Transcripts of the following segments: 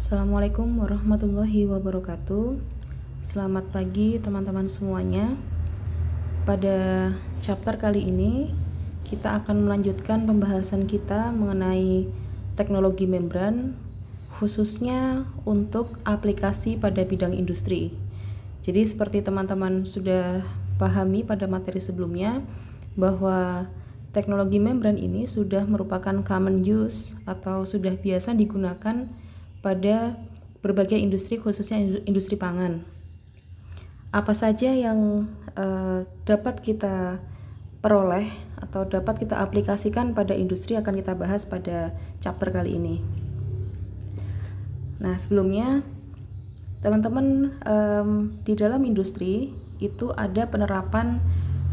Assalamualaikum warahmatullahi wabarakatuh. Selamat pagi teman-teman semuanya. Pada chapter kali ini kita akan melanjutkan pembahasan kita mengenai teknologi membran khususnya untuk aplikasi pada bidang industri. Jadi seperti teman-teman sudah pahami pada materi sebelumnya bahwa teknologi membran ini sudah merupakan common use atau sudah biasa digunakan pada berbagai industri khususnya industri pangan. Apa saja yang uh, dapat kita peroleh atau dapat kita aplikasikan pada industri akan kita bahas pada chapter kali ini. Nah, sebelumnya teman-teman um, di dalam industri itu ada penerapan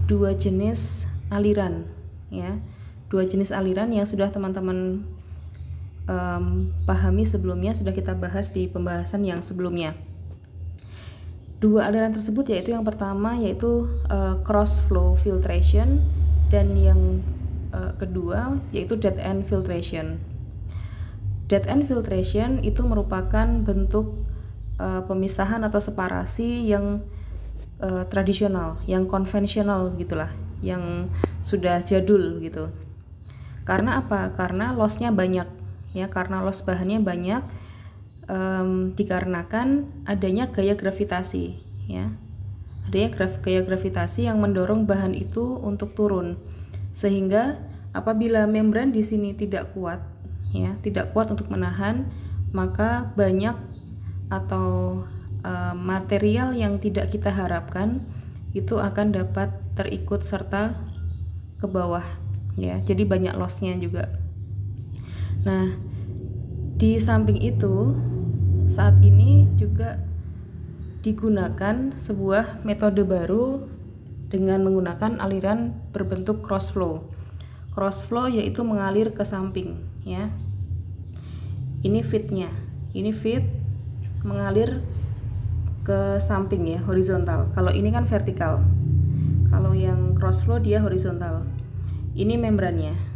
dua jenis aliran ya dua jenis aliran yang sudah teman-teman um, pahami sebelumnya sudah kita bahas di pembahasan yang sebelumnya. Dua aliran tersebut yaitu yang pertama yaitu uh, cross flow filtration dan yang uh, kedua yaitu dead end filtration. Dead end filtration itu merupakan bentuk uh, pemisahan atau separasi yang uh, tradisional, yang konvensional gitulah, yang sudah jadul gitu. Karena apa? Karena lossnya banyak ya karena los bahannya banyak um, dikarenakan adanya gaya gravitasi ya adanya graf gaya gravitasi yang mendorong bahan itu untuk turun sehingga apabila membran di sini tidak kuat ya tidak kuat untuk menahan maka banyak atau um, material yang tidak kita harapkan itu akan dapat terikut serta ke bawah ya jadi banyak lossnya juga Nah, di samping itu, saat ini juga digunakan sebuah metode baru dengan menggunakan aliran berbentuk cross flow. Cross flow yaitu mengalir ke samping, ya. Ini fitnya. Ini fit mengalir ke samping ya, horizontal. Kalau ini kan vertikal. Kalau yang cross flow dia horizontal. Ini membrannya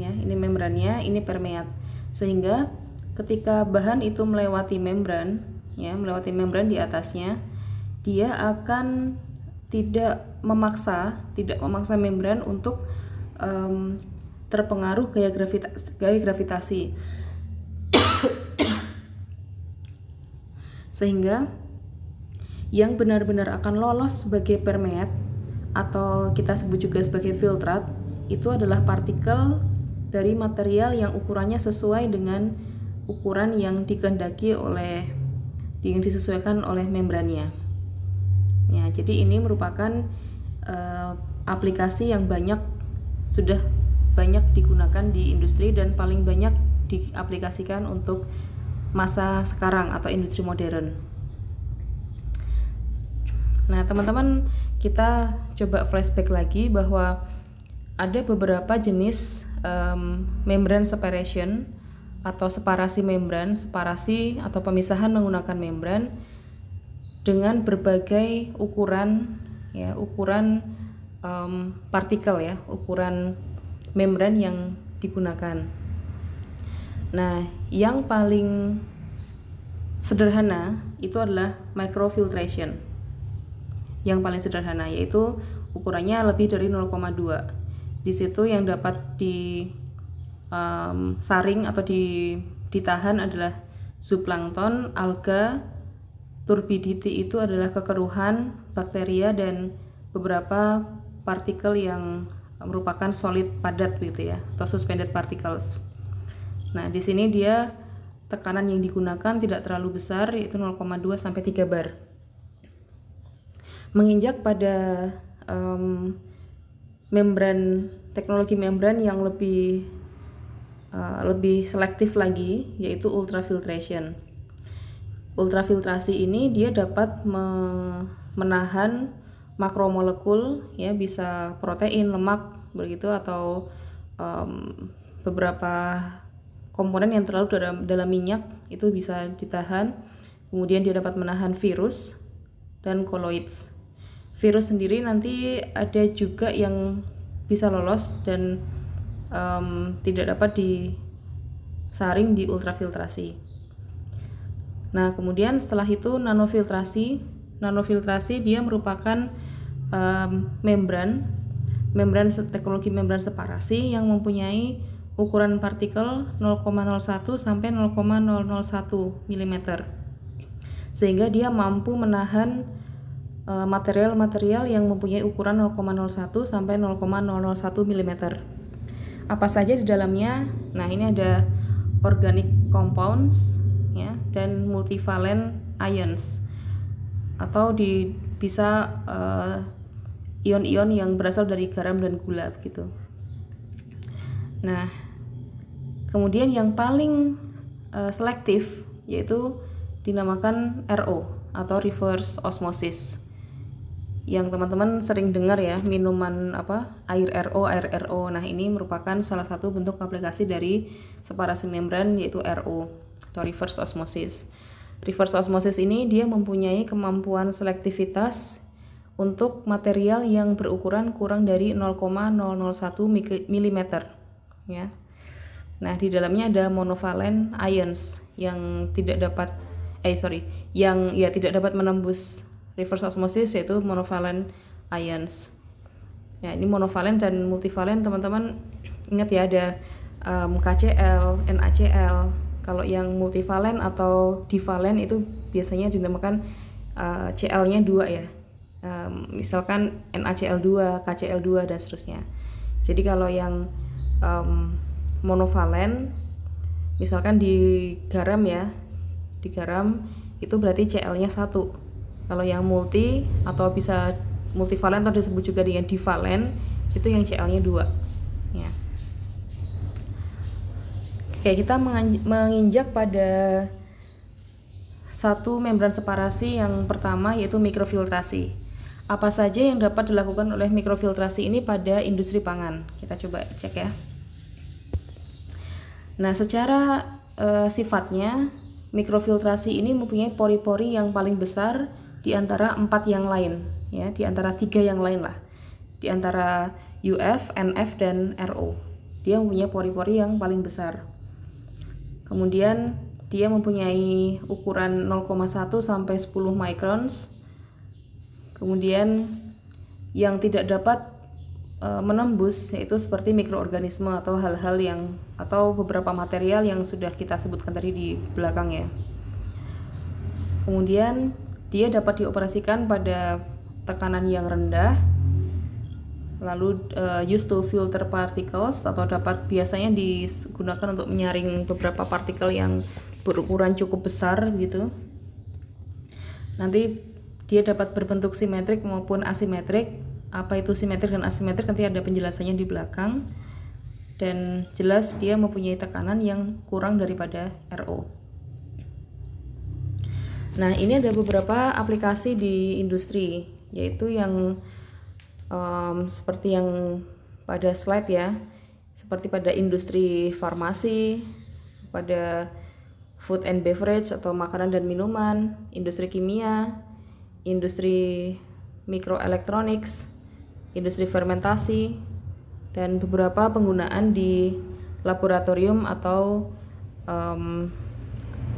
ya ini membrannya ini permeat sehingga ketika bahan itu melewati membran ya melewati membran di atasnya dia akan tidak memaksa tidak memaksa membran untuk um, terpengaruh gaya gravitasi, gaya gravitasi. sehingga yang benar-benar akan lolos sebagai permeat atau kita sebut juga sebagai filtrat itu adalah partikel dari material yang ukurannya sesuai dengan ukuran yang dikehendaki oleh yang disesuaikan oleh membrannya. Ya, jadi ini merupakan e, aplikasi yang banyak sudah banyak digunakan di industri dan paling banyak diaplikasikan untuk masa sekarang atau industri modern. Nah, teman-teman, kita coba flashback lagi bahwa ada beberapa jenis um, membran separation atau separasi membran, separasi atau pemisahan menggunakan membran dengan berbagai ukuran ya, ukuran um, partikel ya, ukuran membran yang digunakan. Nah, yang paling sederhana itu adalah microfiltration. Yang paling sederhana yaitu ukurannya lebih dari di situ yang dapat disaring um, atau di, ditahan adalah zooplankton, alga, turbidity itu adalah kekeruhan bakteria dan beberapa partikel yang merupakan solid padat gitu ya atau suspended particles. Nah, di sini dia tekanan yang digunakan tidak terlalu besar yaitu 0,2 sampai 3 bar. Menginjak pada um, membran teknologi membran yang lebih uh, lebih selektif lagi yaitu ultrafiltration. Ultrafiltrasi ini dia dapat me menahan makromolekul ya bisa protein, lemak begitu atau um, beberapa komponen yang terlalu dalam dalam minyak itu bisa ditahan. Kemudian dia dapat menahan virus dan koloids virus sendiri nanti ada juga yang bisa lolos dan um, tidak dapat disaring di ultrafiltrasi. Nah, kemudian setelah itu nanofiltrasi. Nanofiltrasi dia merupakan um, membran membran teknologi membran separasi yang mempunyai ukuran partikel 0,01 sampai 0,001 mm. Sehingga dia mampu menahan Eh, material-material yang mempunyai ukuran 0,01 sampai 0,001 mm. Apa saja di dalamnya? Nah, ini ada organic compounds ya dan multivalent ions atau di bisa eh, ion-ion uh, yang berasal dari garam dan gula begitu. Nah, kemudian yang paling uh, selektif yaitu dinamakan RO atau reverse osmosis yang teman-teman sering dengar ya minuman apa air RO air RO nah ini merupakan salah satu bentuk aplikasi dari separasi membran yaitu RO atau reverse osmosis reverse osmosis ini dia mempunyai kemampuan selektivitas untuk material yang berukuran kurang dari 0,001 mm ya nah di dalamnya ada monovalent ions yang tidak dapat eh sorry yang ya tidak dapat menembus reverse osmosis yaitu monovalent ions. Ya, ini monovalent dan multivalent teman-teman ingat ya ada um, KCl, NaCl. Kalau yang multivalent atau divalent itu biasanya dinamakan uh, eh, Cl-nya dua ya. Um, misalkan NaCl2, KCl2 dan seterusnya. Jadi kalau yang um, monovalent misalkan di garam ya di garam itu berarti Cl-nya satu kalau yang multi atau bisa multivalen atau disebut juga dengan divalen itu yang CL-nya dua. ya. Oke, kita menginjak pada satu membran separasi yang pertama yaitu mikrofiltrasi. Apa saja yang dapat dilakukan oleh mikrofiltrasi ini pada industri pangan? Kita coba cek ya. Nah, secara e, sifatnya mikrofiltrasi ini mempunyai pori-pori yang paling besar di antara empat yang lain, ya, di antara tiga yang lain lah, di antara UF, NF, dan RO. Dia mempunyai pori-pori yang paling besar. Kemudian dia mempunyai ukuran 0,1 sampai 10 microns. Kemudian yang tidak dapat e, menembus yaitu seperti mikroorganisme atau hal-hal yang atau beberapa material yang sudah kita sebutkan tadi di belakangnya. Kemudian dia dapat dioperasikan pada tekanan yang rendah. Lalu uh, eh, used to filter particles atau dapat biasanya digunakan untuk menyaring beberapa partikel yang berukuran cukup besar gitu. Nanti dia dapat berbentuk simetrik maupun asimetrik. Apa itu simetrik dan asimetrik nanti ada penjelasannya di belakang. Dan jelas dia mempunyai tekanan yang kurang daripada RO. Nah, ini ada beberapa aplikasi di industri, yaitu yang um, seperti yang pada slide ya, seperti pada industri farmasi, pada food and beverage atau makanan dan minuman, industri kimia, industri mikroelektronik industri fermentasi, dan beberapa penggunaan di laboratorium atau um,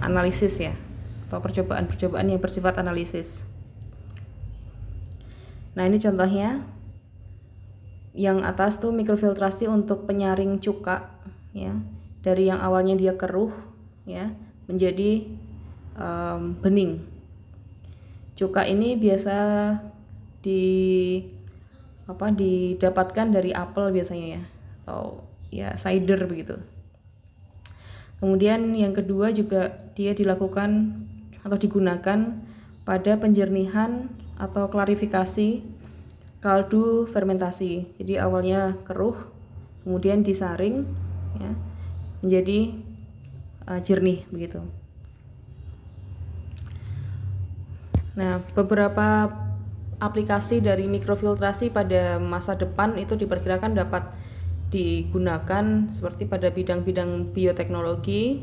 analisis ya atau percobaan-percobaan yang bersifat analisis. Nah, ini contohnya. Yang atas tuh mikrofiltrasi untuk penyaring cuka ya. Dari yang awalnya dia keruh ya, menjadi um, bening. Cuka ini biasa di apa didapatkan dari apel biasanya ya atau ya cider begitu. Kemudian yang kedua juga dia dilakukan atau digunakan pada penjernihan atau klarifikasi kaldu fermentasi. Jadi awalnya keruh, kemudian disaring ya, menjadi uh, jernih begitu. Nah, beberapa aplikasi dari mikrofiltrasi pada masa depan itu diperkirakan dapat digunakan seperti pada bidang-bidang bioteknologi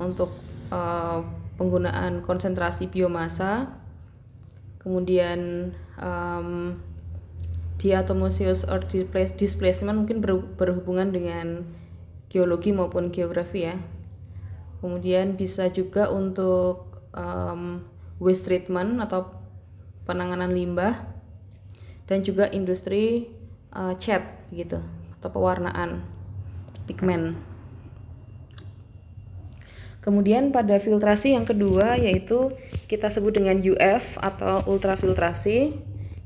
untuk uh, penggunaan konsentrasi biomasa kemudian um, diatomoseus or displacement mungkin berhubungan dengan geologi maupun geografi ya kemudian bisa juga untuk um, waste treatment atau penanganan limbah dan juga industri uh, cat gitu atau pewarnaan pigmen. Kemudian pada filtrasi yang kedua yaitu kita sebut dengan UF atau ultrafiltrasi.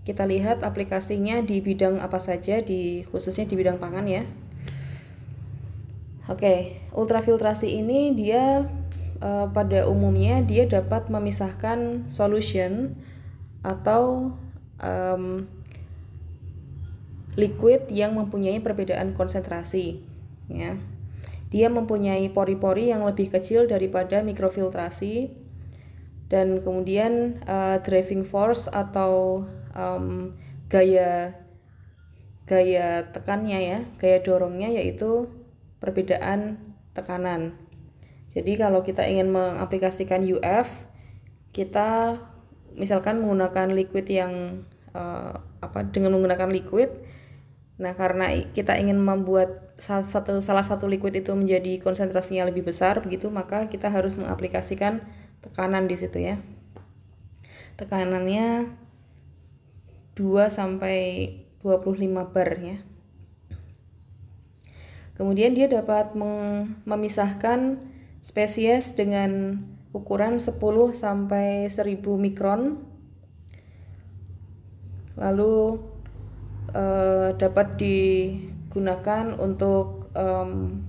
Kita lihat aplikasinya di bidang apa saja di khususnya di bidang pangan ya. Oke, ultrafiltrasi ini dia uh, pada umumnya dia dapat memisahkan solution atau um, liquid yang mempunyai perbedaan konsentrasi ya. Dia mempunyai pori-pori yang lebih kecil daripada mikrofiltrasi dan kemudian uh, driving force atau um, gaya gaya tekannya ya, gaya dorongnya yaitu perbedaan tekanan. Jadi kalau kita ingin mengaplikasikan UF, kita misalkan menggunakan liquid yang uh, apa dengan menggunakan liquid. Nah, karena kita ingin membuat salah satu salah satu liquid itu menjadi konsentrasinya lebih besar begitu maka kita harus mengaplikasikan tekanan di situ ya tekanannya 2 sampai 25 bar ya kemudian dia dapat memisahkan spesies dengan ukuran 10 sampai 1000 mikron lalu eh, dapat di gunakan untuk um,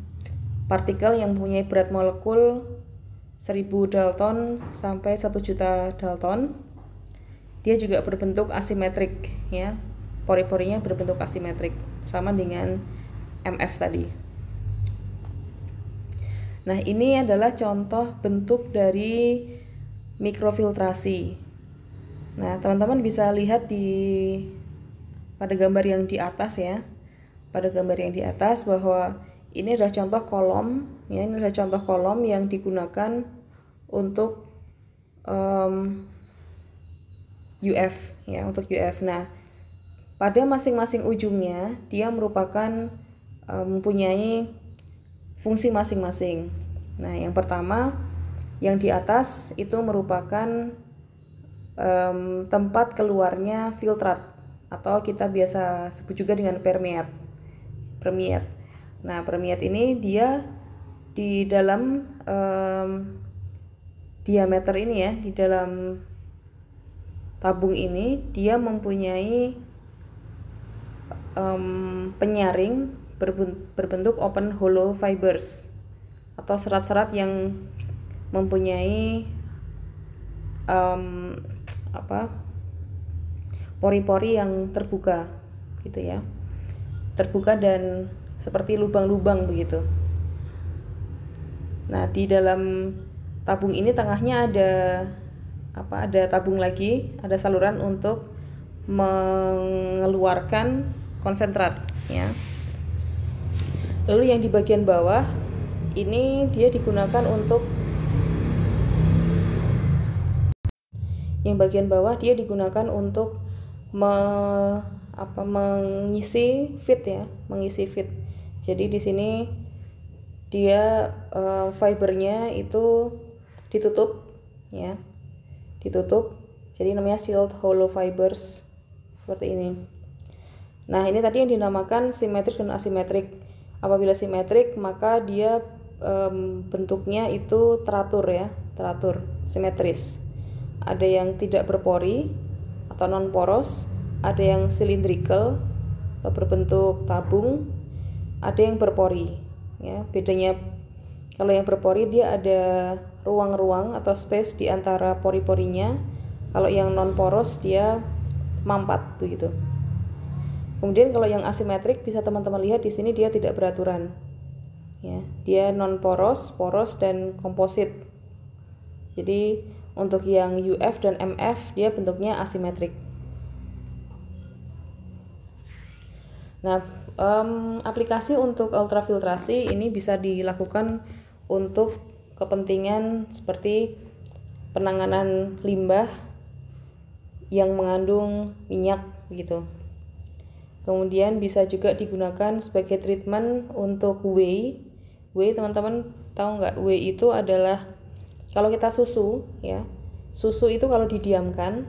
partikel yang mempunyai berat molekul 1000 dalton sampai 1 juta dalton. Dia juga berbentuk asimetrik ya. Pori-porinya berbentuk asimetrik sama dengan MF tadi. Nah, ini adalah contoh bentuk dari mikrofiltrasi. Nah, teman-teman bisa lihat di pada gambar yang di atas ya pada gambar yang di atas bahwa ini adalah contoh kolom ya ini adalah contoh kolom yang digunakan untuk um, UF ya untuk UF nah pada masing-masing ujungnya dia merupakan um, mempunyai fungsi masing-masing nah yang pertama yang di atas itu merupakan um, tempat keluarnya filtrat atau kita biasa sebut juga dengan permeate Premiere. Nah, Premiere ini dia di dalam um, diameter ini ya, di dalam tabung ini dia mempunyai um, penyaring berbentuk open hollow fibers atau serat-serat yang mempunyai um, apa pori-pori yang terbuka gitu ya terbuka dan seperti lubang-lubang begitu. Nah, di dalam tabung ini tengahnya ada apa? Ada tabung lagi, ada saluran untuk mengeluarkan konsentrat ya. Lalu yang di bagian bawah ini dia digunakan untuk yang bagian bawah dia digunakan untuk me apa mengisi fit ya, mengisi fit. Jadi di sini dia uh, fibernya itu ditutup ya. Ditutup. Jadi namanya sealed hollow fibers seperti ini. Nah, ini tadi yang dinamakan simetrik dan asimetrik. Apabila simetrik, maka dia um, bentuknya itu teratur ya, teratur, simetris. Ada yang tidak berpori atau non poros, ada yang cylindrical eh, berbentuk tabung, ada yang berpori. Ya, bedanya kalau yang berpori dia ada ruang-ruang atau space di antara pori-porinya. Kalau yang non poros dia mampat begitu. Kemudian kalau yang asimetrik bisa teman-teman lihat di sini dia tidak beraturan. Ya, dia non poros, poros dan komposit. Jadi untuk yang UF dan MF dia bentuknya asimetrik. Nah, um, aplikasi untuk ultrafiltrasi ini bisa dilakukan untuk kepentingan seperti penanganan limbah yang mengandung minyak gitu. Kemudian bisa juga digunakan sebagai treatment untuk whey. Whey teman-teman tahu nggak? Whey itu adalah kalau kita susu ya, susu itu kalau didiamkan,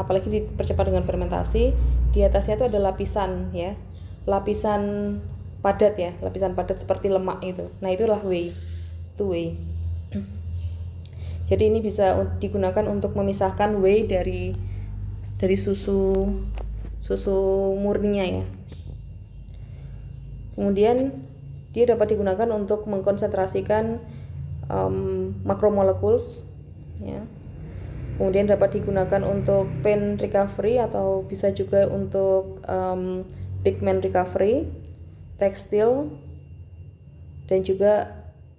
apalagi dipercepat dengan fermentasi, di atasnya itu ada lapisan ya, lapisan padat ya lapisan padat seperti lemak itu nah itulah whey itu whey jadi ini bisa digunakan untuk memisahkan whey dari dari susu susu murninya ya kemudian dia dapat digunakan untuk mengkonsentrasikan um, makromolekuls ya kemudian dapat digunakan untuk pain recovery atau bisa juga untuk um, pigment recovery, tekstil, dan juga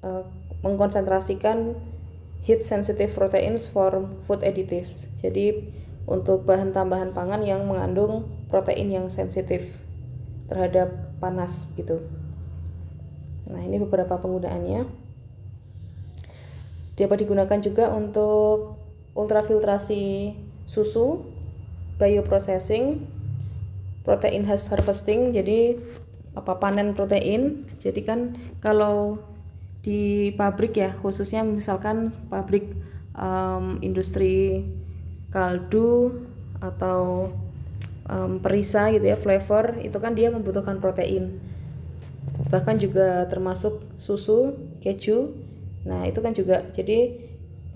uh, mengkonsentrasikan heat sensitive proteins for food additives. Jadi untuk bahan tambahan pangan yang mengandung protein yang sensitif terhadap panas gitu. Nah, ini beberapa penggunaannya. Dapat digunakan juga untuk ultrafiltrasi susu, bioprocessing, protein harvesting jadi apa panen protein jadi kan kalau di pabrik ya khususnya misalkan pabrik um, industri kaldu atau um, perisa gitu ya flavor itu kan dia membutuhkan protein bahkan juga termasuk susu keju nah itu kan juga jadi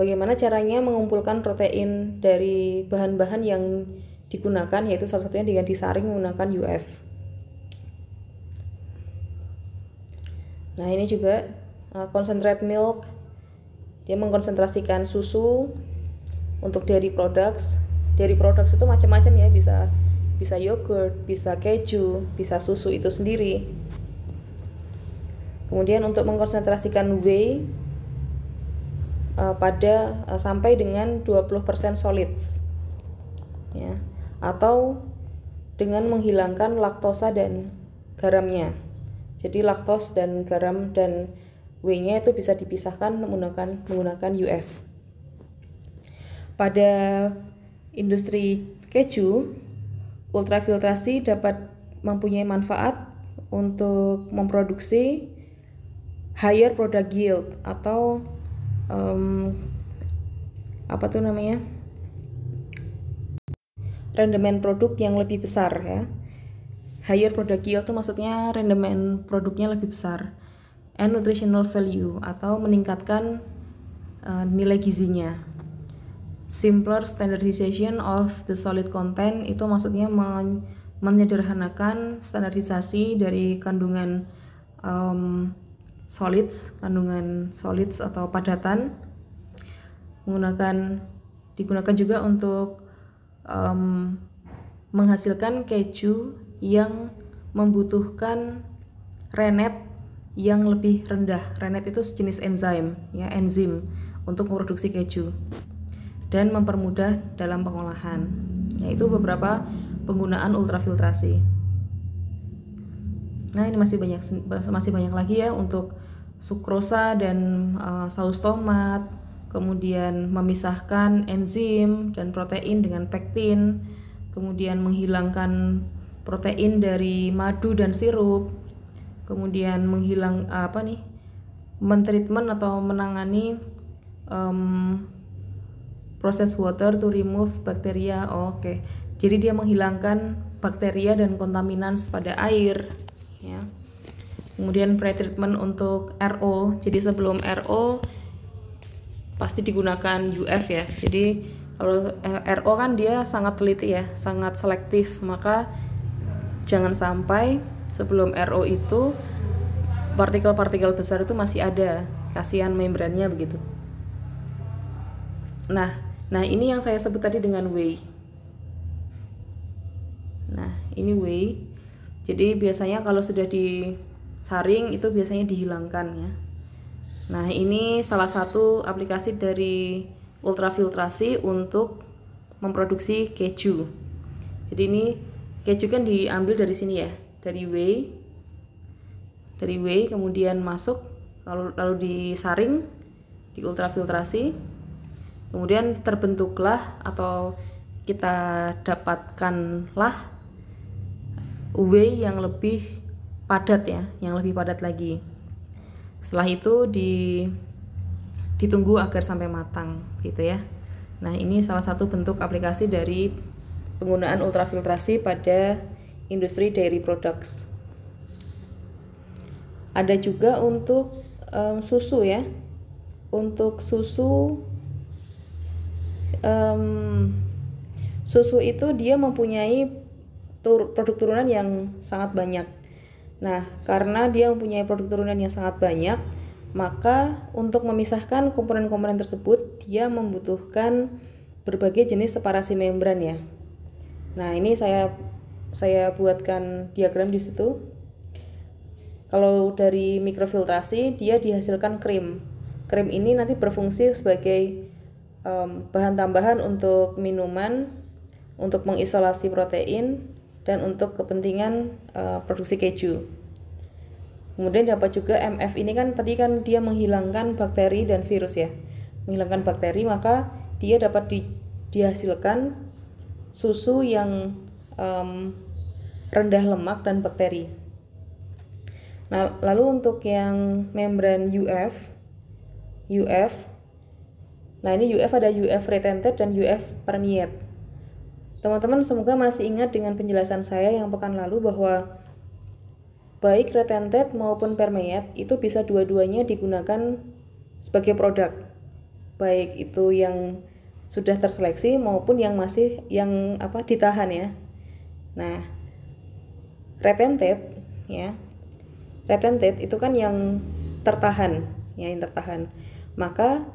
bagaimana caranya mengumpulkan protein dari bahan-bahan yang digunakan yaitu salah satunya dengan disaring menggunakan UF. Nah, ini juga uh, concentrate milk. Dia mengkonsentrasikan susu untuk dairy products. Dairy products itu macam-macam ya, bisa bisa yogurt, bisa keju, bisa susu itu sendiri. Kemudian untuk mengkonsentrasikan whey uh, pada uh, sampai dengan 20% solids. Ya atau dengan menghilangkan laktosa dan garamnya. Jadi laktos dan garam dan W-nya itu bisa dipisahkan menggunakan menggunakan UF. Pada industri keju, ultrafiltrasi dapat mempunyai manfaat untuk memproduksi higher product yield atau um, apa tuh namanya rendemen produk yang lebih besar ya. Higher product yield itu maksudnya rendemen produknya lebih besar. And nutritional value atau meningkatkan uh, nilai gizinya. Simpler standardization of the solid content itu maksudnya men menyederhanakan standarisasi dari kandungan um, solids, kandungan solids atau padatan menggunakan digunakan juga untuk um, menghasilkan keju yang membutuhkan renet yang lebih rendah. Rennet itu sejenis enzim, ya enzim untuk memproduksi keju dan mempermudah dalam pengolahan. Yaitu beberapa penggunaan ultrafiltrasi. Nah, ini masih banyak masih banyak lagi ya untuk sukrosa dan uh, saus tomat, kemudian memisahkan enzim dan protein dengan pektin, kemudian menghilangkan protein dari madu dan sirup, kemudian menghilang eh, apa nih, mentreatment atau menangani um, proses water to remove bakteria. Oh, Oke, okay. jadi dia menghilangkan bakteria dan kontaminan pada air, ya. Kemudian pre-treatment untuk RO. Jadi sebelum RO pasti digunakan UF ya. Jadi kalau eh, RO kan dia sangat teliti ya, sangat selektif. Maka jangan sampai sebelum RO itu partikel-partikel besar itu masih ada. Kasihan membrannya begitu. Nah, nah ini yang saya sebut tadi dengan way. Nah, ini way. Jadi biasanya kalau sudah disaring itu biasanya dihilangkan ya Nah, ini salah satu aplikasi dari ultrafiltrasi untuk memproduksi keju. Jadi ini keju kan diambil dari sini ya, dari whey. Dari whey kemudian masuk lalu lalu disaring di ultrafiltrasi. Kemudian terbentuklah atau kita dapatkanlah whey yang lebih padat ya, yang lebih padat lagi. Setelah itu di ditunggu agar sampai matang gitu ya. Nah, ini salah satu bentuk aplikasi dari penggunaan ultrafiltrasi pada industri dairy products. Ada juga untuk um, susu ya. Untuk susu um, susu itu dia mempunyai produk turunan yang sangat banyak Nah, karena dia mempunyai produk turunan yang sangat banyak, maka untuk memisahkan komponen-komponen tersebut, dia membutuhkan berbagai jenis separasi membran ya. Nah, ini saya saya buatkan diagram di situ. Kalau dari mikrofiltrasi, dia dihasilkan krim. Krim ini nanti berfungsi sebagai um, bahan tambahan untuk minuman, untuk mengisolasi protein, dan untuk kepentingan uh, produksi keju. Kemudian dapat juga MF ini kan tadi kan dia menghilangkan bakteri dan virus ya. Menghilangkan bakteri maka dia dapat di, dihasilkan susu yang um, rendah lemak dan bakteri. Nah, lalu untuk yang membran UF UF Nah, ini UF ada UF retentive dan UF permeate. Teman-teman semoga masih ingat dengan penjelasan saya yang pekan lalu bahwa baik retentet maupun permeate itu bisa dua-duanya digunakan sebagai produk. Baik itu yang sudah terseleksi maupun yang masih yang apa ditahan ya. Nah, retentet ya. retentet itu kan yang tertahan, ya yang tertahan. Maka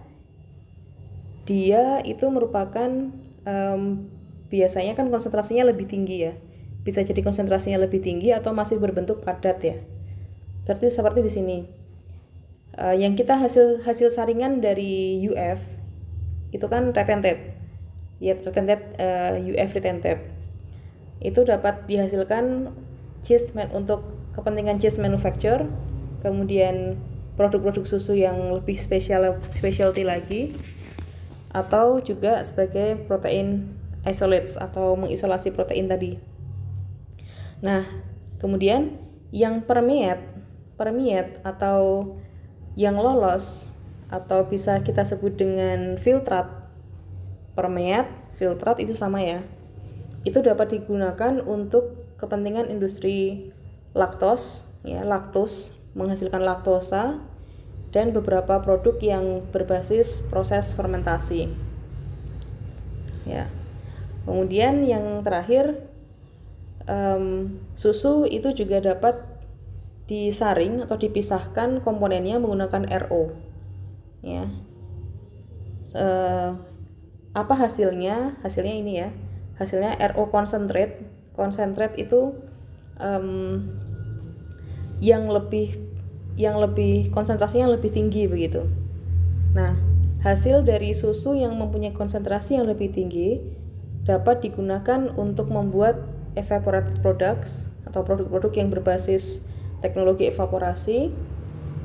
dia itu merupakan um, biasanya kan konsentrasinya lebih tinggi ya. Bisa jadi konsentrasinya lebih tinggi atau masih berbentuk padat ya. Berarti seperti di sini. Uh, yang kita hasil hasil saringan dari UF itu kan retentet. Ya retentet uh, eh, UF retentet. Itu dapat dihasilkan cheese untuk kepentingan cheese manufacture, kemudian produk-produk susu yang lebih special specialty lagi atau juga sebagai protein isolates atau mengisolasi protein tadi. Nah, kemudian yang permeate, permeate atau yang lolos atau bisa kita sebut dengan filtrat. Permeate, filtrat itu sama ya. Itu dapat digunakan untuk kepentingan industri laktos, ya, laktus menghasilkan laktosa dan beberapa produk yang berbasis proses fermentasi. Ya. Kemudian yang terakhir um, susu itu juga dapat disaring atau dipisahkan komponennya menggunakan RO. Ya. Uh, apa hasilnya? Hasilnya ini ya. Hasilnya RO concentrate. Concentrate itu um, yang lebih yang lebih konsentrasinya yang lebih tinggi begitu. Nah, hasil dari susu yang mempunyai konsentrasi yang lebih tinggi dapat digunakan untuk membuat evaporated products atau produk-produk yang berbasis teknologi evaporasi,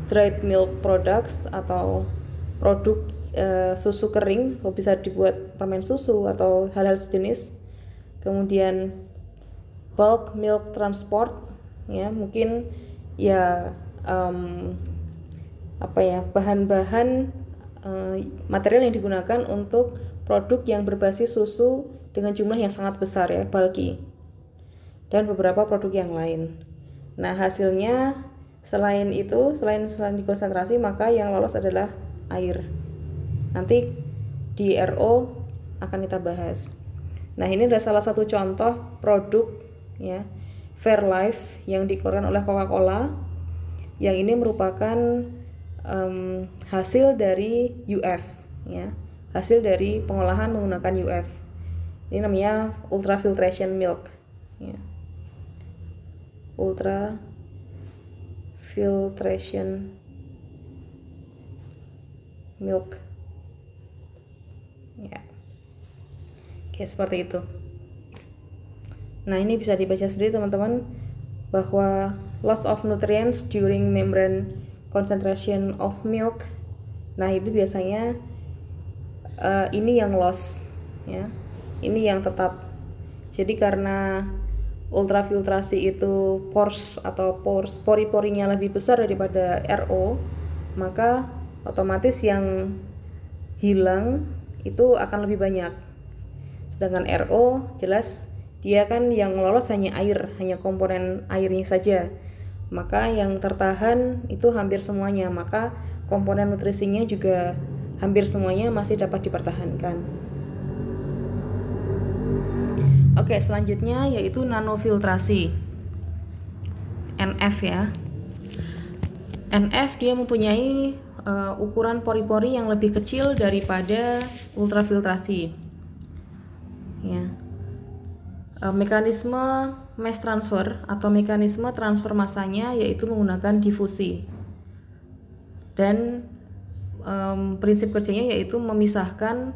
dried milk products atau produk e, susu kering, bisa dibuat permen susu atau hal-hal sejenis. Kemudian bulk milk transport, ya mungkin ya um, apa ya bahan-bahan e, material yang digunakan untuk produk yang berbasis susu dengan jumlah yang sangat besar ya, bulky. Dan beberapa produk yang lain. Nah, hasilnya selain itu, selain selain dikonsentrasi, maka yang lolos adalah air. Nanti di RO akan kita bahas. Nah, ini adalah salah satu contoh produk ya life yang dikeluarkan oleh Coca-Cola yang ini merupakan um, hasil dari UF ya hasil dari pengolahan menggunakan UF ini namanya ultrafiltration milk ya. ultra filtration milk ya oke seperti itu nah ini bisa dibaca sendiri teman-teman bahwa loss of nutrients during membrane concentration of milk nah itu biasanya uh, ini yang loss ya ini yang tetap jadi karena ultrafiltrasi itu pores atau pores pori-porinya lebih besar daripada RO maka otomatis yang hilang itu akan lebih banyak sedangkan RO jelas dia kan yang lolos hanya air hanya komponen airnya saja maka yang tertahan itu hampir semuanya maka komponen nutrisinya juga hampir semuanya masih dapat dipertahankan Oke, selanjutnya yaitu nanofiltrasi. NF ya. NF dia mempunyai uh, ukuran pori-pori yang lebih kecil daripada ultrafiltrasi. Ya. Uh, mekanisme mass transfer atau mekanisme transfer masanya yaitu menggunakan difusi. Dan um, prinsip kerjanya yaitu memisahkan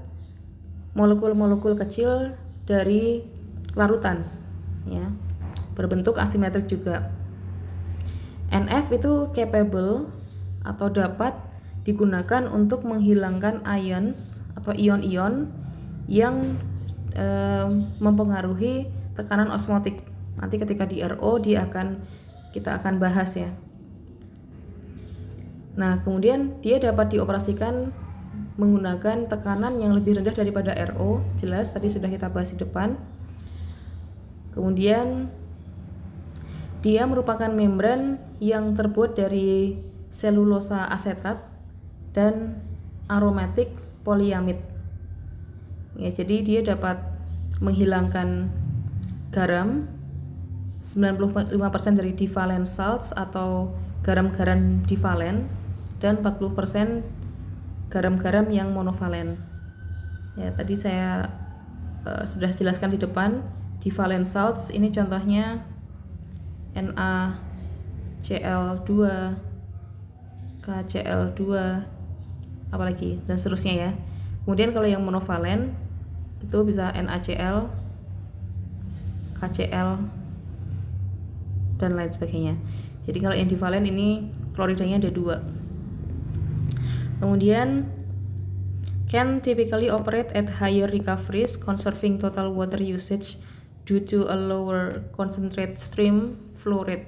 molekul-molekul kecil dari larutan ya berbentuk asimetrik juga NF itu capable atau dapat digunakan untuk menghilangkan ions atau ion-ion yang e, mempengaruhi tekanan osmotik nanti ketika di RO dia akan kita akan bahas ya. Nah, kemudian dia dapat dioperasikan menggunakan tekanan yang lebih rendah daripada RO, jelas tadi sudah kita bahas di depan. Kemudian dia merupakan membran yang terbuat dari selulosa asetat dan aromatik poliamid. Ya, jadi dia dapat menghilangkan garam 95% dari divalen salts atau garam-garam divalen dan 40% garam-garam yang monovalen. Ya, tadi saya uh, sudah jelaskan di depan Divalent salts ini contohnya NaCl2 KCl2 apalagi dan seterusnya ya kemudian kalau yang monovalen itu bisa NaCl KCl dan lain sebagainya jadi kalau yang divalen ini kloridanya ada dua kemudian can typically operate at higher recoveries, conserving total water usage due to a lower concentrate stream flow rate.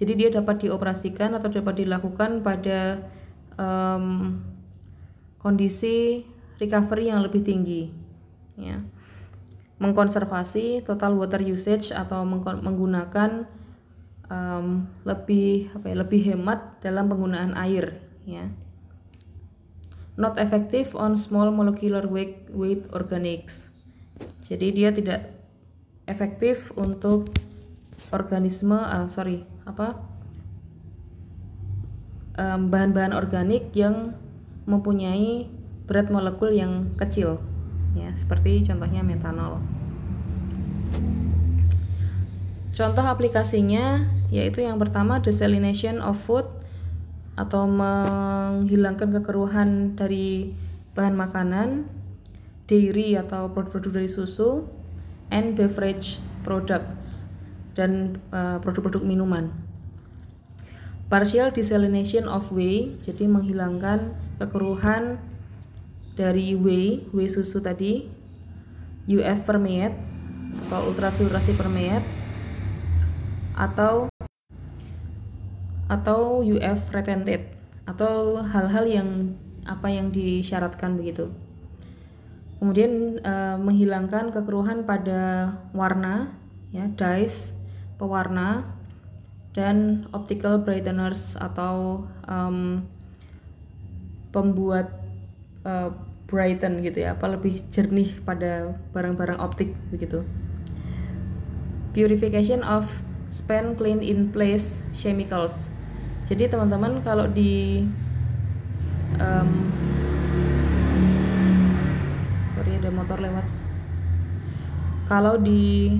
Jadi dia dapat dioperasikan atau dapat dilakukan pada um, kondisi recovery yang lebih tinggi. Ya. Mengkonservasi total water usage atau menggunakan um, lebih apa ya, lebih hemat dalam penggunaan air. Ya. Not effective on small molecular weight organics. Jadi dia tidak efektif untuk organisme uh, sorry apa bahan-bahan um, organik yang mempunyai berat molekul yang kecil ya seperti contohnya metanol contoh aplikasinya yaitu yang pertama desalination of food atau menghilangkan kekeruhan dari bahan makanan dairy atau produk-produk dari susu and beverage products dan eh, produk-produk uh, minuman. Partial desalination of whey, jadi menghilangkan kekeruhan dari whey, whey susu tadi, UF permeate atau ultrafiltrasi permeate atau atau UF retentate atau hal-hal yang apa yang disyaratkan begitu kemudian uh, menghilangkan kekeruhan pada warna ya dyes pewarna dan optical brighteners atau um, pembuat uh, brighten gitu ya apa lebih jernih pada barang-barang optik begitu purification of span clean in place chemicals jadi teman-teman kalau di um, motor lewat kalau di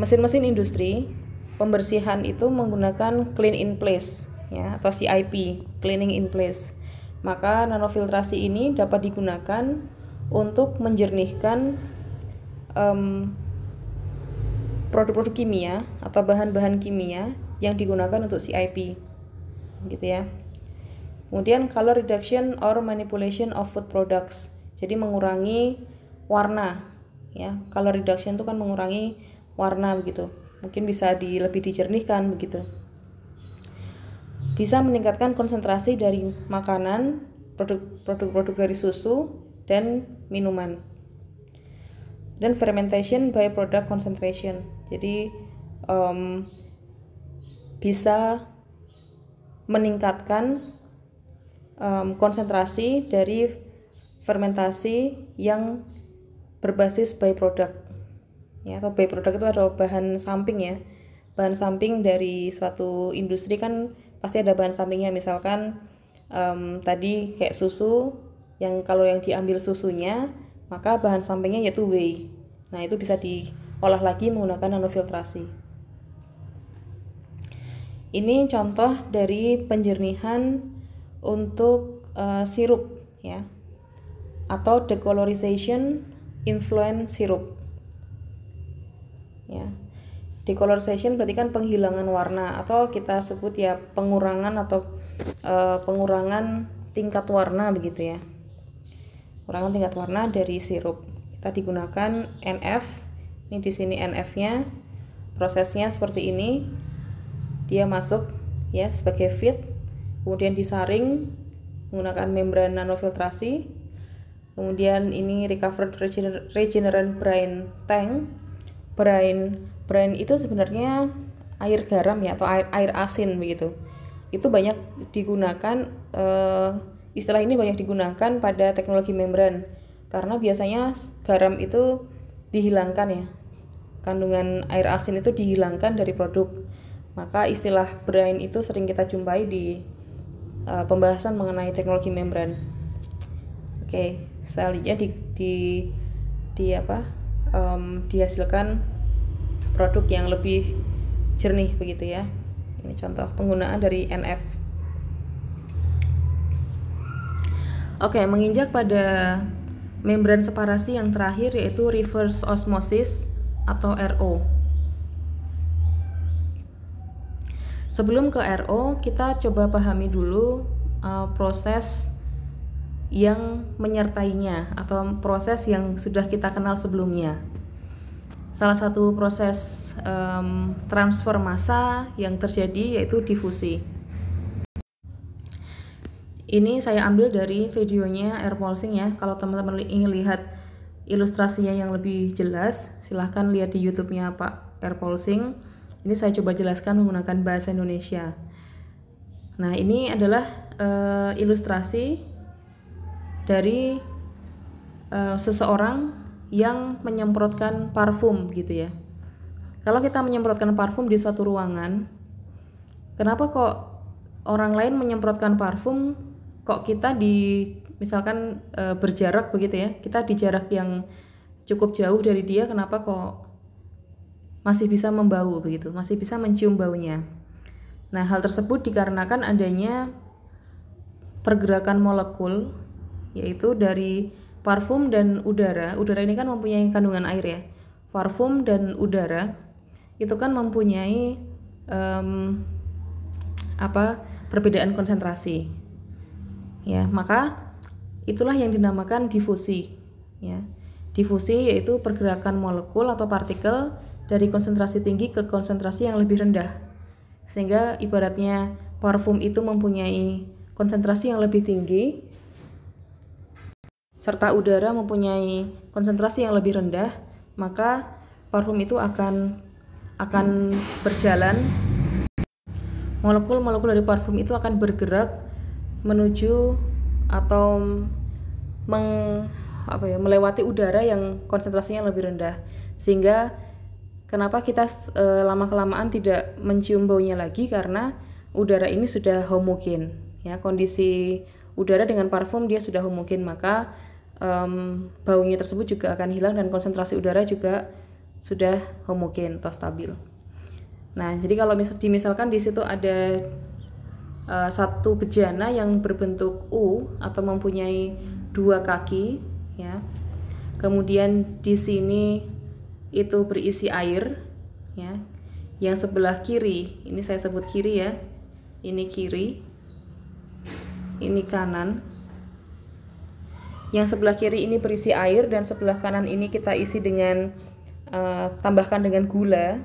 mesin-mesin industri pembersihan itu menggunakan clean in place ya atau CIP cleaning in place maka nanofiltrasi ini dapat digunakan untuk menjernihkan produk produk-produk kimia atau bahan-bahan kimia yang digunakan untuk CIP gitu ya kemudian color reduction or manipulation of food products jadi mengurangi warna ya kalau reduction itu kan mengurangi warna begitu mungkin bisa di lebih dijernihkan begitu bisa meningkatkan konsentrasi dari makanan produk-produk dari susu dan minuman dan fermentation by product concentration jadi um, bisa meningkatkan um, konsentrasi dari fermentasi yang berbasis byproduct. Ya, atau byproduct itu ada bahan samping ya. Bahan samping dari suatu industri kan pasti ada bahan sampingnya misalkan um, tadi kayak susu yang kalau yang diambil susunya maka bahan sampingnya yaitu whey. Nah, itu bisa diolah lagi menggunakan nanofiltrasi. Ini contoh dari penjernihan untuk uh, sirup ya atau decolorization influence sirup. Ya. Decolorization berarti kan penghilangan warna atau kita sebut ya pengurangan atau e, pengurangan tingkat warna begitu ya. Pengurangan tingkat warna dari sirup. Kita digunakan NF. Ini di sini NF-nya. Prosesnya seperti ini. Dia masuk ya sebagai fit, kemudian disaring menggunakan membran nanofiltrasi kemudian ini recovered regener regenerant brain tank brain brain itu sebenarnya air garam ya atau air air asin begitu itu banyak digunakan uh, istilah ini banyak digunakan pada teknologi membran karena biasanya garam itu dihilangkan ya kandungan air asin itu dihilangkan dari produk maka istilah brain itu sering kita jumpai di uh, pembahasan mengenai teknologi membran oke okay selnya di di di apa um, dihasilkan produk yang lebih jernih begitu ya ini contoh penggunaan dari NF oke menginjak pada membran separasi yang terakhir yaitu reverse osmosis atau RO sebelum ke RO kita coba pahami dulu uh, proses yang menyertainya atau proses yang sudah kita kenal sebelumnya. Salah satu proses um, transfer massa yang terjadi yaitu difusi. Ini saya ambil dari videonya air pulsing ya. Kalau teman-teman ingin lihat ilustrasinya yang lebih jelas, silahkan lihat di YouTube-nya Pak air pulsing. Ini saya coba jelaskan menggunakan bahasa Indonesia. Nah, ini adalah uh, ilustrasi dari uh, seseorang yang menyemprotkan parfum gitu ya. Kalau kita menyemprotkan parfum di suatu ruangan, kenapa kok orang lain menyemprotkan parfum kok kita di misalkan e, berjarak begitu ya. Kita di jarak yang cukup jauh dari dia kenapa kok masih bisa membau begitu, masih bisa mencium baunya. Nah, hal tersebut dikarenakan adanya pergerakan molekul yaitu dari parfum dan udara. Udara ini kan mempunyai kandungan air ya. Parfum dan udara itu kan mempunyai um, apa perbedaan konsentrasi. Ya, maka itulah yang dinamakan difusi. Ya. Difusi yaitu pergerakan molekul atau partikel dari konsentrasi tinggi ke konsentrasi yang lebih rendah. Sehingga ibaratnya parfum itu mempunyai konsentrasi yang lebih tinggi serta udara mempunyai konsentrasi yang lebih rendah, maka parfum itu akan akan berjalan molekul-molekul dari parfum itu akan bergerak menuju atau meng apa ya melewati udara yang konsentrasinya lebih rendah sehingga kenapa kita e, lama kelamaan tidak mencium baunya lagi karena udara ini sudah homogen ya kondisi udara dengan parfum dia sudah homogen maka um, baunya tersebut juga akan hilang dan konsentrasi udara juga sudah homogen atau stabil. Nah, jadi kalau misal dimisalkan di situ ada uh, satu bejana yang berbentuk U atau mempunyai dua kaki, ya. Kemudian di sini itu berisi air, ya. Yang sebelah kiri, ini saya sebut kiri ya. Ini kiri. Ini kanan yang sebelah kiri ini berisi air dan sebelah kanan ini kita isi dengan uh, tambahkan dengan gula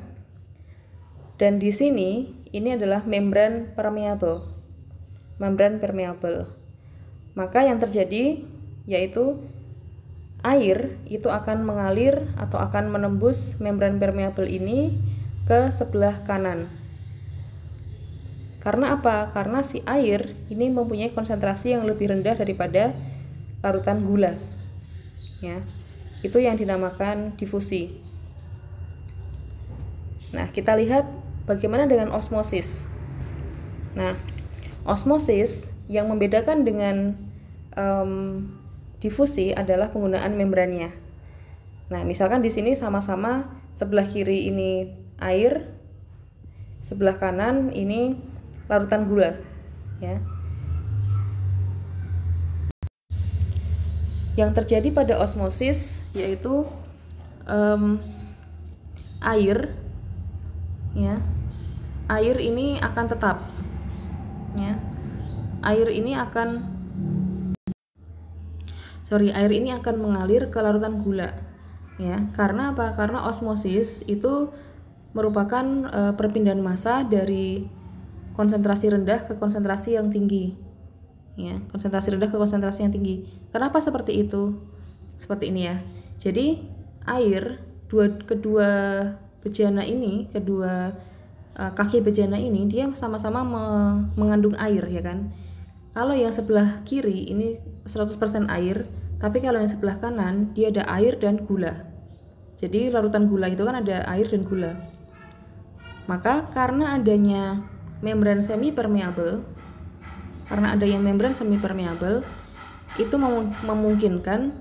dan di sini ini adalah membran permeable membran permeable maka yang terjadi yaitu air itu akan mengalir atau akan menembus membran permeable ini ke sebelah kanan. Karena apa? Karena si air ini mempunyai konsentrasi yang lebih rendah daripada larutan gula ya itu yang dinamakan difusi nah kita lihat bagaimana dengan osmosis nah osmosis yang membedakan dengan um, difusi adalah penggunaan membrannya nah misalkan di sini sama-sama sebelah kiri ini air sebelah kanan ini larutan gula ya yang terjadi pada osmosis yaitu um, air ya air ini akan tetap ya air ini akan sorry air ini akan mengalir ke larutan gula ya karena apa karena osmosis itu merupakan uh, perpindahan massa dari konsentrasi rendah ke konsentrasi yang tinggi ya konsentrasi rendah ke konsentrasi yang tinggi kenapa seperti itu seperti ini ya jadi air dua kedua bejana ini kedua uh, kaki bejana ini dia sama-sama me mengandung air ya kan kalau yang sebelah kiri ini 100% air tapi kalau yang sebelah kanan dia ada air dan gula jadi larutan gula itu kan ada air dan gula maka karena adanya membran semi permeable karena ada yang membran semi permeable itu memungkinkan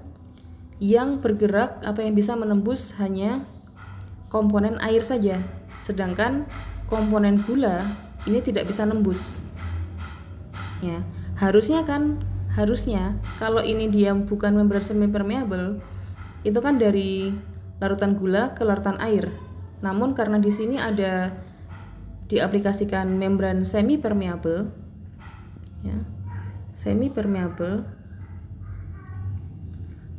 yang bergerak atau yang bisa menembus hanya komponen air saja. Sedangkan komponen gula ini tidak bisa nembus. Ya, harusnya kan harusnya kalau ini dia bukan membran semi permeable itu kan dari larutan gula ke larutan air. Namun karena di sini ada diaplikasikan membran semi permeable ya, semi permeable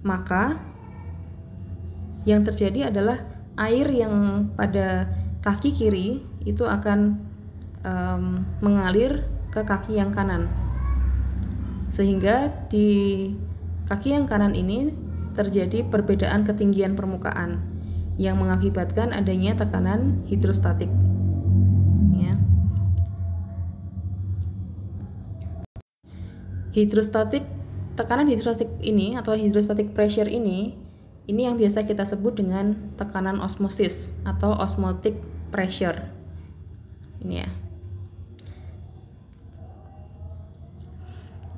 maka yang terjadi adalah air yang pada kaki kiri itu akan um, mengalir ke kaki yang kanan, sehingga di kaki yang kanan ini terjadi perbedaan ketinggian permukaan yang mengakibatkan adanya tekanan hidrostatik. hidrostatik tekanan hidrostatik ini atau hidrostatik pressure ini ini yang biasa kita sebut dengan tekanan osmosis atau osmotic pressure. Ini ya.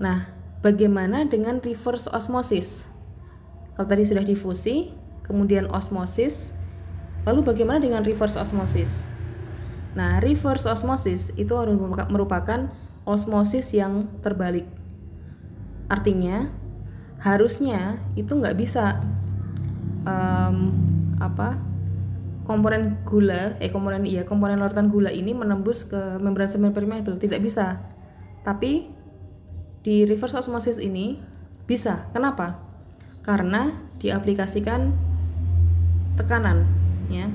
Nah, bagaimana dengan reverse osmosis? Kalau tadi sudah difusi, kemudian osmosis, lalu bagaimana dengan reverse osmosis? Nah, reverse osmosis itu merupakan osmosis yang terbalik. Artinya harusnya itu nggak bisa um, apa komponen gula eh komponen iya komponen larutan gula ini menembus ke membran semen permeabel tidak bisa tapi di reverse osmosis ini bisa kenapa karena diaplikasikan tekanan ya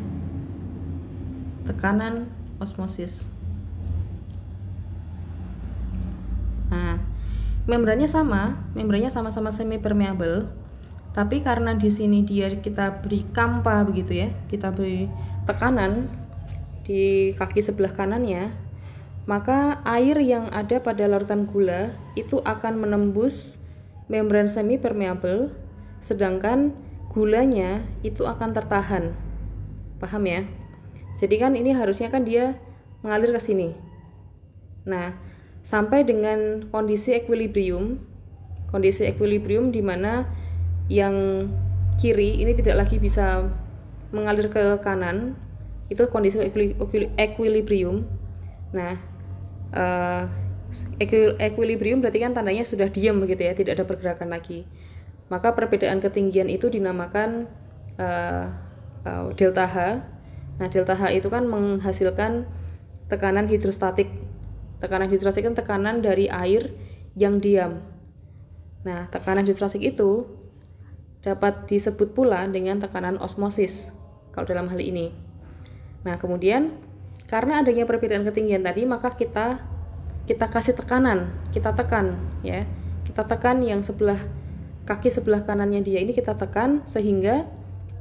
tekanan osmosis membrannya sama, membrannya sama-sama semi permeable. Tapi karena di sini dia kita beri kampa begitu ya, kita beri tekanan di kaki sebelah kanannya, maka air yang ada pada larutan gula itu akan menembus membran semi permeable, sedangkan gulanya itu akan tertahan. Paham ya? Jadi kan ini harusnya kan dia mengalir ke sini. Nah, sampai dengan kondisi equilibrium. Kondisi equilibrium di mana yang kiri ini tidak lagi bisa mengalir ke kanan, itu kondisi equilibrium. Nah, uh, equilibrium berarti kan tandanya sudah diam begitu ya, tidak ada pergerakan lagi. Maka perbedaan ketinggian itu dinamakan uh, uh, delta H. Nah, delta H itu kan menghasilkan tekanan hidrostatik Tekanan hidrostasi kan tekanan dari air yang diam. Nah, tekanan hidrostasi itu dapat disebut pula dengan tekanan osmosis kalau dalam hal ini. Nah, kemudian karena adanya perbedaan ketinggian tadi, maka kita kita kasih tekanan, kita tekan ya. Kita tekan yang sebelah kaki sebelah kanannya dia ini kita tekan sehingga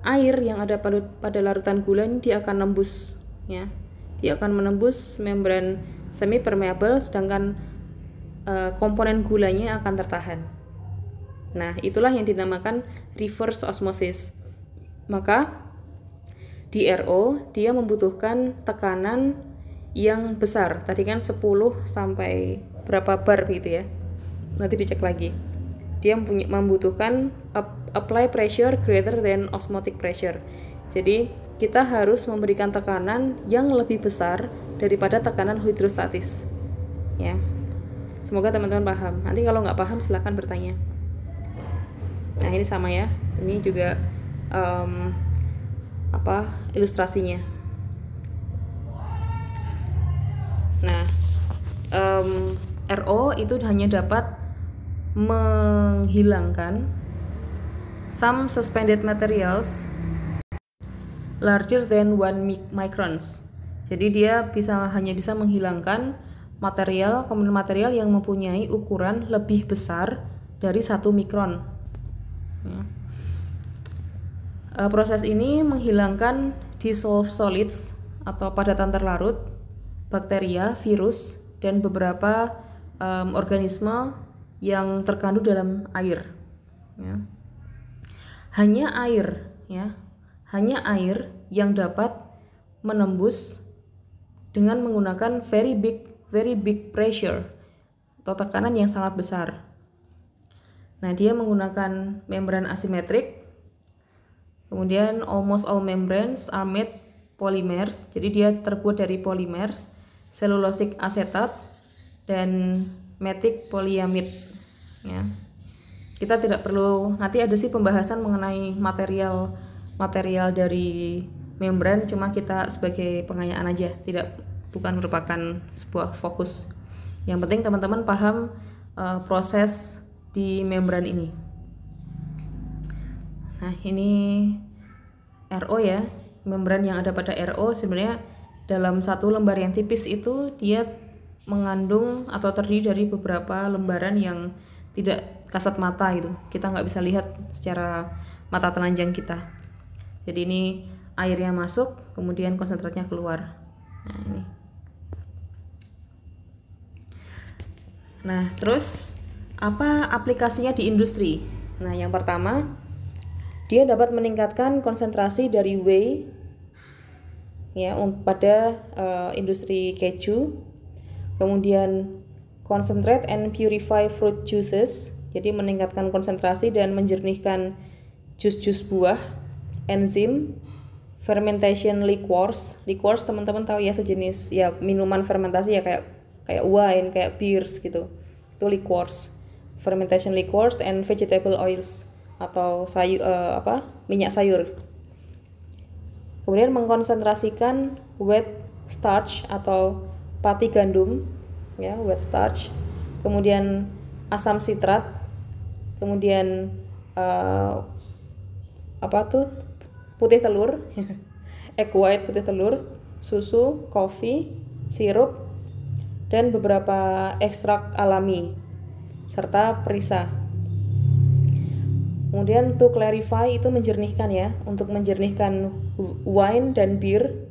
air yang ada pada, pada larutan gula ini dia akan nembus ya. Dia akan menembus membran semi permeable sedangkan uh, komponen gulanya akan tertahan. Nah, itulah yang dinamakan reverse osmosis. Maka di RO dia membutuhkan tekanan yang besar. Tadi kan 10 sampai berapa bar gitu ya. Nanti dicek lagi. Dia membutuhkan apply pressure greater than osmotic pressure. Jadi, kita harus memberikan tekanan yang lebih besar daripada tekanan hidrostatis. Ya. Semoga teman-teman paham. Nanti kalau nggak paham silahkan bertanya. Nah, ini sama ya. Ini juga um, apa ilustrasinya. Nah, um, RO itu hanya dapat menghilangkan some suspended materials larger than 1 microns. Jadi dia bisa hanya bisa menghilangkan material komponen material yang mempunyai ukuran lebih besar dari satu mikron. Ya. Eh, proses ini menghilangkan dissolved solids atau padatan terlarut, bakteria, virus, dan beberapa um, organisme yang terkandung dalam air. Ya. Hanya air, ya, hanya air yang dapat menembus dengan menggunakan very big very big pressure atau tekanan yang sangat besar. Nah, dia menggunakan membran asimetrik. Kemudian almost all membranes are made polymers. Jadi dia terbuat dari polymers, cellulosic acetat dan metik polyamid ya. Kita tidak perlu nanti ada sih pembahasan mengenai material material dari membran cuma kita sebagai pengayaan aja tidak bukan merupakan sebuah fokus yang penting teman-teman paham uh, proses di membran ini nah ini RO ya membran yang ada pada RO sebenarnya dalam satu lembar yang tipis itu dia mengandung atau terdiri dari beberapa lembaran yang tidak kasat mata itu kita nggak bisa lihat secara mata telanjang kita jadi ini airnya masuk kemudian konsentratnya keluar nah ini nah terus apa aplikasinya di industri nah yang pertama dia dapat meningkatkan konsentrasi dari whey ya pada uh, industri keju kemudian concentrate and purify fruit juices jadi meningkatkan konsentrasi dan menjernihkan jus-jus buah enzim fermentation liquors. Liquors teman-teman tahu ya sejenis ya minuman fermentasi ya kayak kayak wine, kayak beers gitu. Itu liquors. Fermentation liquors and vegetable oils atau sayur uh, eh, apa? minyak sayur. Kemudian mengkonsentrasikan wet starch atau pati gandum ya, wet starch. Kemudian asam sitrat. Kemudian uh, apa tuh? putih telur, egg white putih telur, susu, kopi, sirup, dan beberapa ekstrak alami serta perisa. Kemudian untuk clarify itu menjernihkan ya, untuk menjernihkan wine dan bir.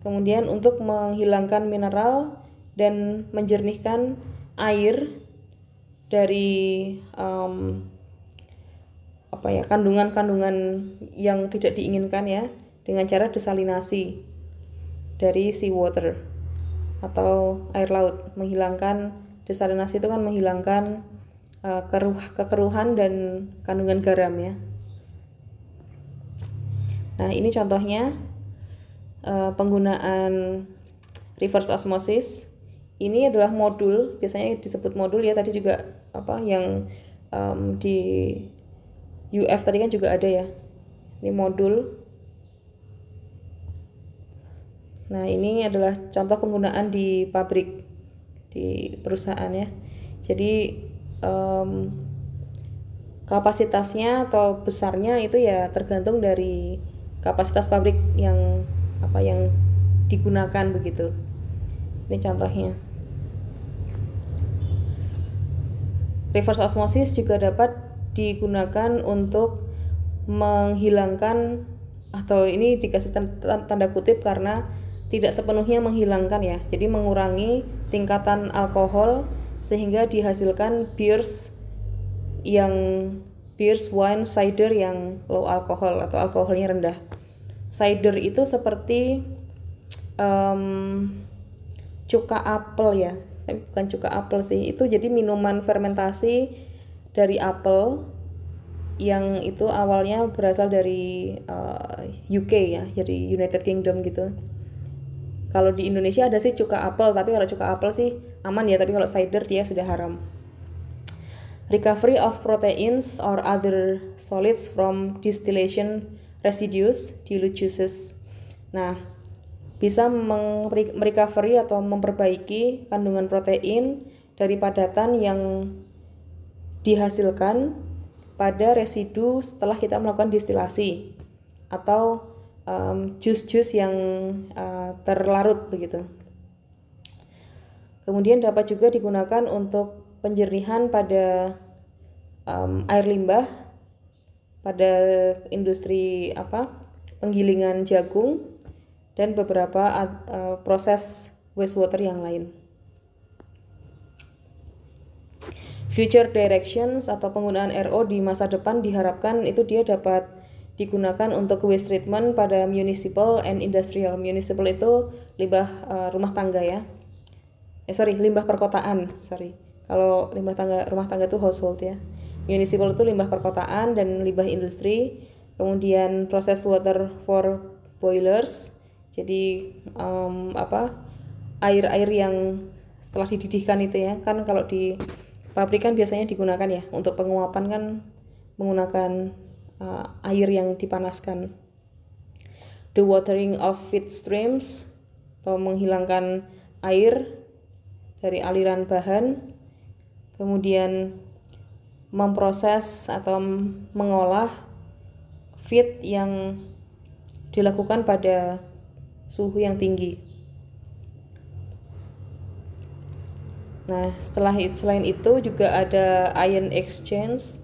Kemudian untuk menghilangkan mineral dan menjernihkan air dari um, apa ya kandungan-kandungan yang tidak diinginkan ya dengan cara desalinasi dari seawater atau air laut menghilangkan desalinasi itu kan menghilangkan uh, keruh kekeruhan dan kandungan garam ya nah ini contohnya uh, penggunaan reverse osmosis ini adalah modul biasanya disebut modul ya tadi juga apa yang um, di UF tadi kan juga ada ya ini modul nah ini adalah contoh penggunaan di pabrik di perusahaan ya jadi um, kapasitasnya atau besarnya itu ya tergantung dari kapasitas pabrik yang apa yang digunakan begitu ini contohnya reverse osmosis juga dapat digunakan untuk menghilangkan atau ini dikasih tanda kutip karena tidak sepenuhnya menghilangkan ya. Jadi mengurangi tingkatan alkohol sehingga dihasilkan beers yang beers wine cider yang low alkohol atau alkoholnya rendah. Cider itu seperti um, cuka apel ya, tapi bukan cuka apel sih. Itu jadi minuman fermentasi dari Apple yang itu awalnya berasal dari uh, eh, UK ya, dari United Kingdom gitu. Kalau di Indonesia ada sih cuka apel, tapi kalau cuka apel sih aman ya, tapi kalau cider dia sudah haram. Recovery of proteins or other solids from distillation residues juices Nah, bisa merecovery atau memperbaiki kandungan protein dari padatan yang dihasilkan pada residu setelah kita melakukan distilasi atau um, jus-jus yang uh, terlarut begitu. Kemudian dapat juga digunakan untuk penjernihan pada um, air limbah pada industri apa penggilingan jagung dan beberapa uh, proses wastewater yang lain. future directions atau penggunaan RO di masa depan diharapkan itu dia dapat digunakan untuk waste treatment pada municipal and industrial. Municipal itu limbah uh, rumah tangga ya. Eh sorry, limbah perkotaan, sorry. Kalau limbah tangga rumah tangga itu household ya. Municipal itu limbah perkotaan dan limbah industri. Kemudian proses water for boilers. Jadi um, apa? air-air yang setelah dididihkan itu ya. Kan kalau di pabrikan biasanya digunakan ya untuk penguapan kan menggunakan uh, air yang dipanaskan. The watering of feed streams atau menghilangkan air dari aliran bahan, kemudian memproses atau mengolah feed yang dilakukan pada suhu yang tinggi. Nah, setelah itu selain itu juga ada ion exchange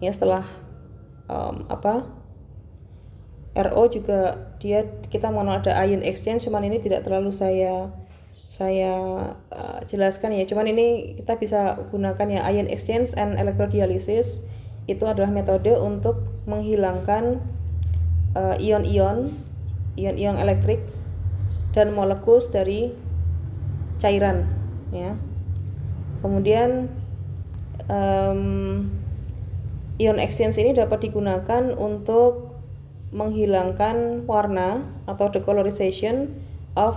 ya setelah um, apa? RO juga dia kita mau ada ion exchange cuman ini tidak terlalu saya saya uh, jelaskan ya. Cuman ini kita bisa gunakan ya ion exchange and electrodialysis itu adalah metode untuk menghilangkan uh, ion-ion ion-ion elektrik dan molekul dari cairan ya. Kemudian um, ion exchange ini dapat digunakan untuk menghilangkan warna atau decolorization of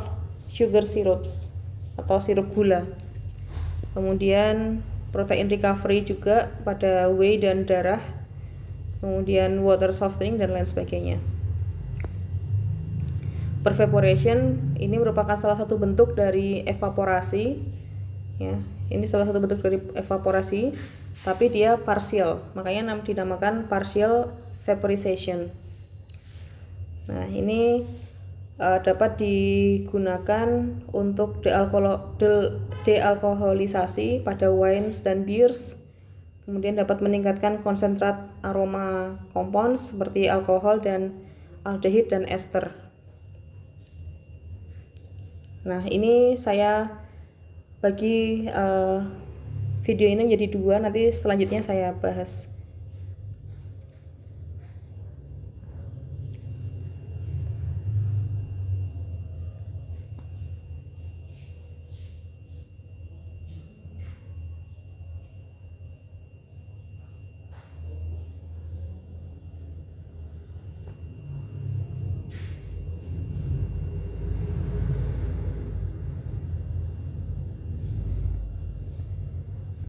sugar syrups atau sirup gula. Kemudian protein recovery juga pada whey dan darah. Kemudian water softening dan lain sebagainya. Pervaporation ini merupakan salah satu bentuk dari evaporasi ya ini salah satu bentuk dari evaporasi tapi dia parsial makanya dinamakan partial vaporization nah ini uh, dapat digunakan untuk dealkoholisasi de, pada wines dan beers kemudian dapat meningkatkan konsentrat aroma kompon seperti alkohol dan aldehid dan ester nah ini saya bagi uh, video ini menjadi dua nanti selanjutnya saya bahas